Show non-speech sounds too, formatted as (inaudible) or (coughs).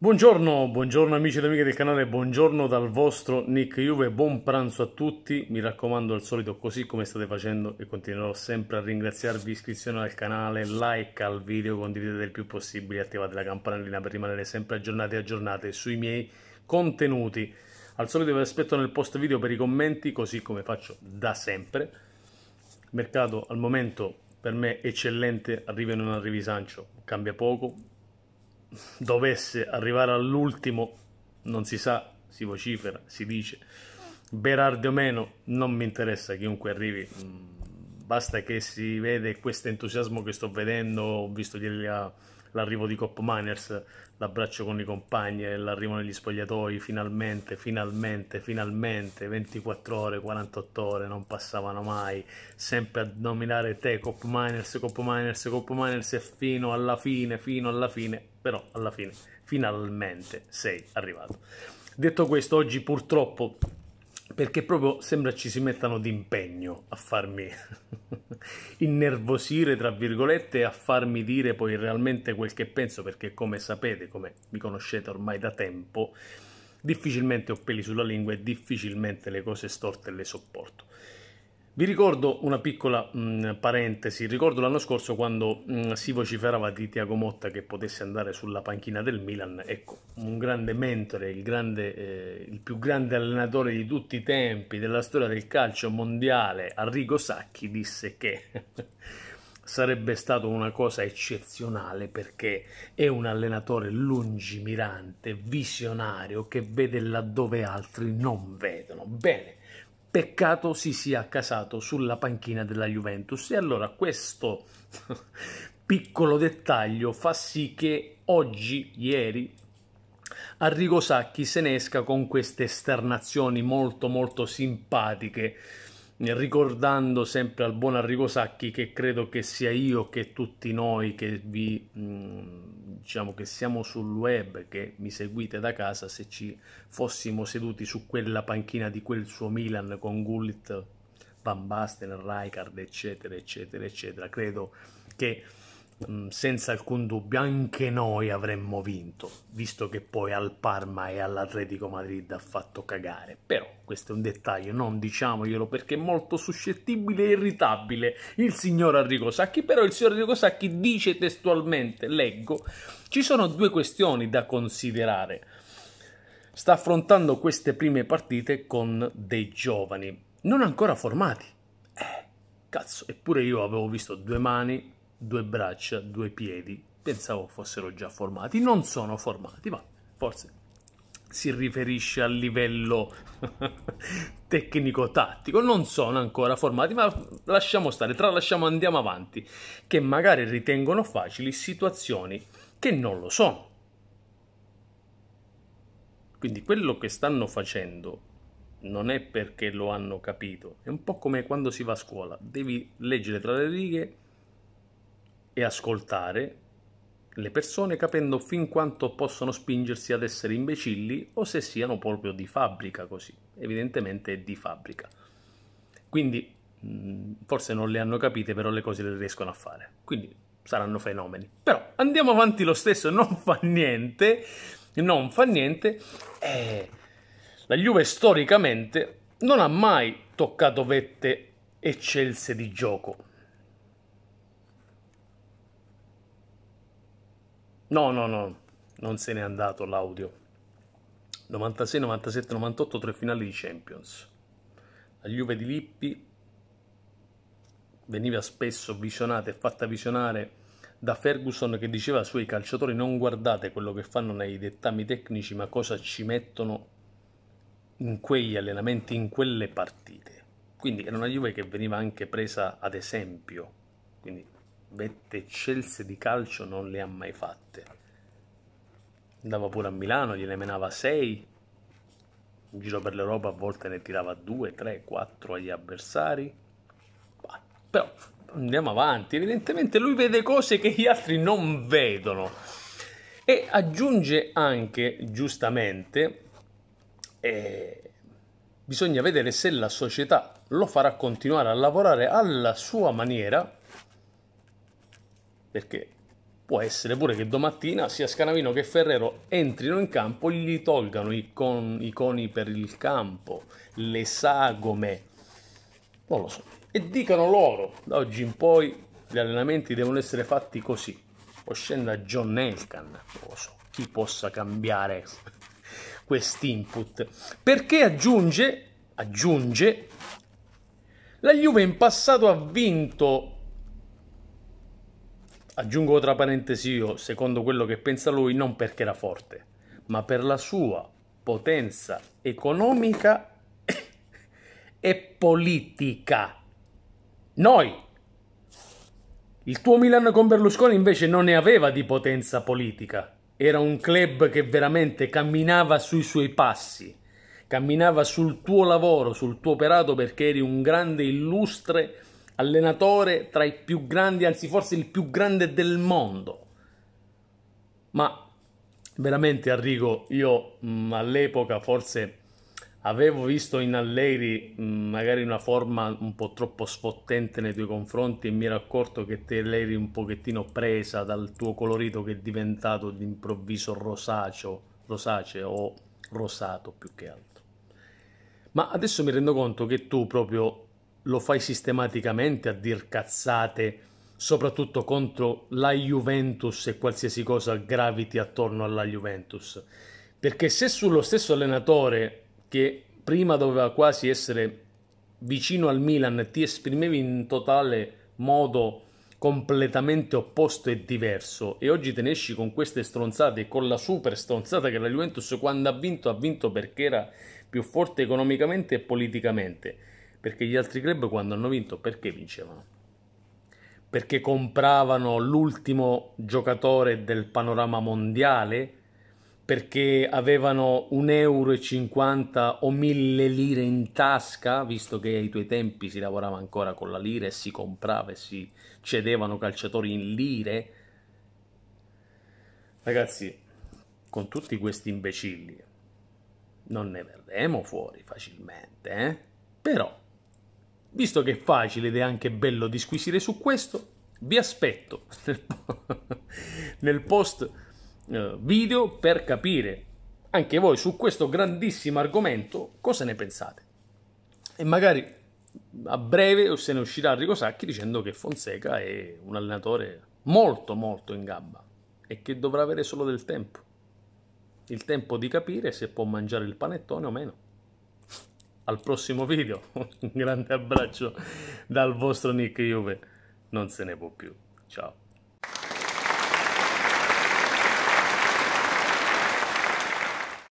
Buongiorno, buongiorno amici ed amiche del canale, buongiorno dal vostro Nick Juve, buon pranzo a tutti, mi raccomando al solito così come state facendo e continuerò sempre a ringraziarvi, iscrizione al canale, like al video, condividete il più possibile, attivate la campanellina per rimanere sempre aggiornati e aggiornate sui miei contenuti. Al solito vi aspetto nel post video per i commenti, così come faccio da sempre. Mercato al momento per me eccellente, arrivi o non arrivi Sancio, cambia poco, dovesse arrivare all'ultimo, non si sa, si vocifera, si dice, Berardi o meno, non mi interessa chiunque arrivi, mm, basta che si vede questo entusiasmo che sto vedendo, ho visto ieri la l'arrivo di Cop Miners, l'abbraccio con i compagni, l'arrivo negli spogliatoi, finalmente, finalmente, finalmente, 24 ore, 48 ore, non passavano mai, sempre a nominare te Cop Miners, Cop Miners, Cop Miners e fino alla fine, fino alla fine, però alla fine, finalmente sei arrivato. Detto questo, oggi purtroppo perché proprio sembra ci si mettano d'impegno a farmi (laughs) innervosire, tra virgolette, e a farmi dire poi realmente quel che penso, perché come sapete, come mi conoscete ormai da tempo, difficilmente ho peli sulla lingua e difficilmente le cose storte le sopporto. Vi ricordo una piccola mh, mm, parentesi, ricordo l'anno scorso quando mh, mm, si vociferava di Tiago Motta che potesse andare sulla panchina del Milan, ecco, un grande mentore, il, grande, eh, il più grande allenatore di tutti i tempi della storia del calcio mondiale, Arrigo Sacchi, disse che (laughs) sarebbe stato una cosa eccezionale perché è un allenatore lungimirante, visionario, che vede laddove altri non vedono. Bene peccato si sia accasato sulla panchina della Juventus. E allora questo (laughs) piccolo dettaglio fa sì che oggi, ieri, Arrigo Sacchi se ne esca con queste esternazioni molto molto simpatiche ricordando sempre al buon Arrigo Sacchi che credo che sia io che tutti noi che vi mm, diciamo che siamo sul web che mi seguite da casa se ci fossimo seduti su quella panchina di quel suo Milan con Gullit, Van Basten, Rijkaard eccetera eccetera eccetera credo che Mm, senza alcun dubbio anche noi avremmo vinto, visto che poi al Parma e all'Atletico Madrid ha fatto cagare. Però questo è un dettaglio, non diciamoglielo perché è molto suscettibile e irritabile il signor Arrigo Sacchi, però il signor Arrigo Sacchi dice testualmente, leggo, ci sono due questioni da considerare. Sta affrontando queste prime partite con dei giovani non ancora formati. Eh, cazzo, eppure io avevo visto due mani due braccia, due piedi. Pensavo fossero già formati, non sono formati, ma forse si riferisce al livello (laughs) tecnico-tattico. Non sono ancora formati, ma lasciamo stare, tralasciamo, andiamo avanti, che magari ritengono facili situazioni che non lo sono. Quindi quello che stanno facendo non è perché lo hanno capito, è un po' come quando si va a scuola, devi leggere tra le righe e ascoltare le persone capendo fin quanto possono spingersi ad essere imbecilli o se siano proprio di fabbrica così. Evidentemente è di fabbrica. Quindi mm, forse non le hanno capite, però le cose le riescono a fare. Quindi saranno fenomeni. Però andiamo avanti lo stesso, non fa niente, non fa niente. Eh, la Juve storicamente non ha mai toccato vette eccelse di gioco No, no, no, non se n'è andato l'audio. 96, 97, 98, tre finali di Champions. La Juve di Lippi veniva spesso visionata e fatta visionare da Ferguson che diceva ai suoi calciatori non guardate quello che fanno nei dettami tecnici ma cosa ci mettono in quegli allenamenti, in quelle partite. Quindi era una Juve che veniva anche presa ad esempio, quindi vette eccelse di calcio non le ha mai fatte. Andava pure a Milano, gliene menava 6, in giro per l'Europa a volte ne tirava 2, 3, 4 agli avversari. Bah, però andiamo avanti, evidentemente lui vede cose che gli altri non vedono. E aggiunge anche, giustamente, eh, bisogna vedere se la società lo farà continuare a lavorare alla sua maniera perché può essere pure che domattina sia Scanavino che Ferrero entrino in campo, gli tolgano i, con, i coni per il campo, le sagome, non lo so, e dicano loro, da oggi in poi gli allenamenti devono essere fatti così, o scenda John Elkan, non lo so, chi possa cambiare (laughs) quest'input, perché aggiunge, aggiunge, la Juve in passato ha vinto Aggiungo tra parentesi io, secondo quello che pensa lui, non perché era forte, ma per la sua potenza economica (coughs) e politica. Noi! Il tuo Milano con Berlusconi invece non ne aveva di potenza politica. Era un club che veramente camminava sui suoi passi, camminava sul tuo lavoro, sul tuo operato perché eri un grande illustre allenatore tra i più grandi, anzi forse il più grande del mondo. Ma veramente Arrigo, io mh, mm, all'epoca forse avevo visto in Allegri mh, mm, magari una forma un po' troppo sfottente nei tuoi confronti e mi ero accorto che te l'eri un pochettino presa dal tuo colorito che è diventato d'improvviso rosaceo, rosaceo o rosato più che altro. Ma adesso mi rendo conto che tu proprio lo fai sistematicamente a dir cazzate, soprattutto contro la Juventus e qualsiasi cosa graviti attorno alla Juventus. Perché se sullo stesso allenatore che prima doveva quasi essere vicino al Milan ti esprimevi in totale modo completamente opposto e diverso e oggi te ne esci con queste stronzate con la super stronzata che la Juventus quando ha vinto ha vinto perché era più forte economicamente e politicamente perché gli altri club quando hanno vinto, perché vincevano? Perché compravano l'ultimo giocatore del panorama mondiale? Perché avevano 1,50 euro o 1000 lire in tasca, visto che ai tuoi tempi si lavorava ancora con la lira e si comprava e si cedevano calciatori in lire? Ragazzi, con tutti questi imbecilli non ne verremo fuori facilmente, eh? Però Visto che è facile ed è anche bello disquisire su questo, vi aspetto (laughs) nel, post eh, video per capire anche voi su questo grandissimo argomento cosa ne pensate. E magari a breve se ne uscirà Rico Sacchi dicendo che Fonseca è un allenatore molto molto in gamba e che dovrà avere solo del tempo. Il tempo di capire se può mangiare il panettone o meno al prossimo video. (laughs) Un grande abbraccio dal vostro Nick Juve, non se ne può più. Ciao.